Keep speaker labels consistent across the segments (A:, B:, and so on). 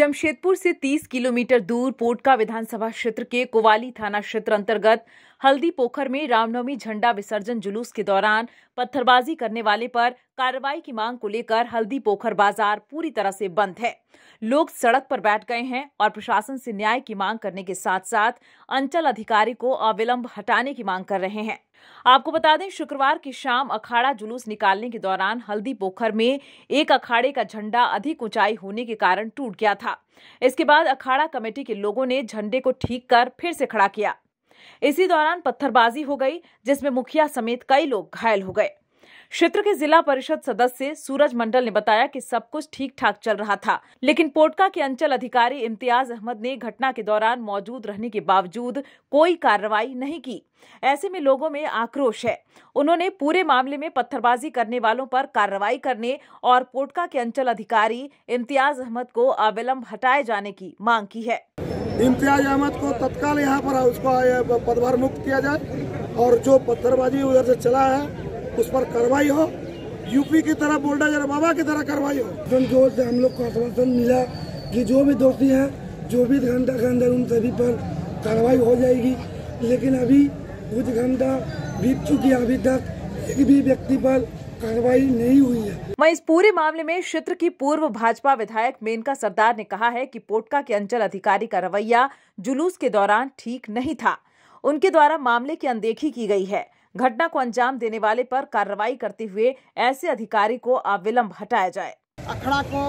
A: जमशेदपुर से 30 किलोमीटर दूर पोटका विधानसभा क्षेत्र के कोवाली थाना क्षेत्र अंतर्गत हल्दी पोखर में रामनवमी झंडा विसर्जन जुलूस के दौरान पत्थरबाजी करने वाले पर कार्रवाई की मांग को लेकर हल्दी पोखर बाजार पूरी तरह से बंद है लोग सड़क पर बैठ गए हैं और प्रशासन से न्याय की मांग करने के साथ साथ अंचल अधिकारी को अविलंब हटाने की मांग कर रहे हैं आपको बता दें शुक्रवार की शाम अखाड़ा जुलूस निकालने के दौरान हल्दी पोखर में एक अखाड़े का झंडा अधिक ऊंचाई होने के कारण टूट गया था इसके बाद अखाड़ा कमेटी के लोगों ने झंडे को ठीक कर फिर से खड़ा किया इसी दौरान पत्थरबाजी हो गई जिसमें मुखिया समेत कई लोग घायल हो गए क्षेत्र के जिला परिषद सदस्य सूरज मंडल ने बताया कि सब कुछ ठीक ठाक चल रहा था लेकिन पोटका के अंचल अधिकारी इम्तियाज अहमद ने घटना के दौरान मौजूद रहने के बावजूद कोई कार्रवाई नहीं की ऐसे में लोगों में आक्रोश है उन्होंने पूरे मामले में पत्थरबाजी करने वालों पर कार्रवाई करने और पोटका के अंचल अधिकारी इम्तियाज अहमद को अविलंब हटाए जाने की मांग की है इम्तियाज अहमद को तत्काल यहाँ पर उसको पदभार मुक्त किया जाए और जो पत्थरबाजी उधर से चला है उस पर कार्रवाई हो यूपी की तरह बोल्डा जरा बाबा की तरह कार्रवाई हो जो से हम लोग को आश्वासन मिला कि जो भी दोषी हैं भी घंटा के अंदर उन सभी पर कार्रवाई हो जाएगी लेकिन अभी कुछ घंटा बीत चुकी अभी तक एक भी व्यक्ति पर कार्रवाई नहीं हुई है वही इस पूरे मामले में क्षेत्र की पूर्व भाजपा विधायक मेनका सरदार ने कहा है कि पोटका के अंचल अधिकारी का रवैया जुलूस के दौरान ठीक नहीं था उनके द्वारा मामले की अनदेखी की गई है घटना को अंजाम देने वाले पर कार्रवाई करते हुए ऐसे अधिकारी को अविलंब हटाया जाए अखड़ा को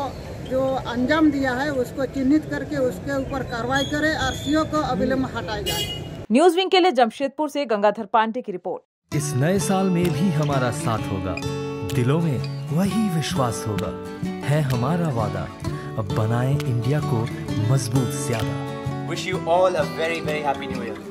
A: जो अंजाम दिया है उसको चिन्हित करके उसके ऊपर कार्रवाई करे और सीओ को अविलंब हटाया जाए न्यूज विंग के लिए जमशेदपुर से गंगाधर पांडे की रिपोर्ट इस नए साल में भी हमारा साथ होगा दिलों में वही विश्वास होगा है हमारा वादा अब बनाए इंडिया को मजबूत ज्यादा wish you all a very very happy new year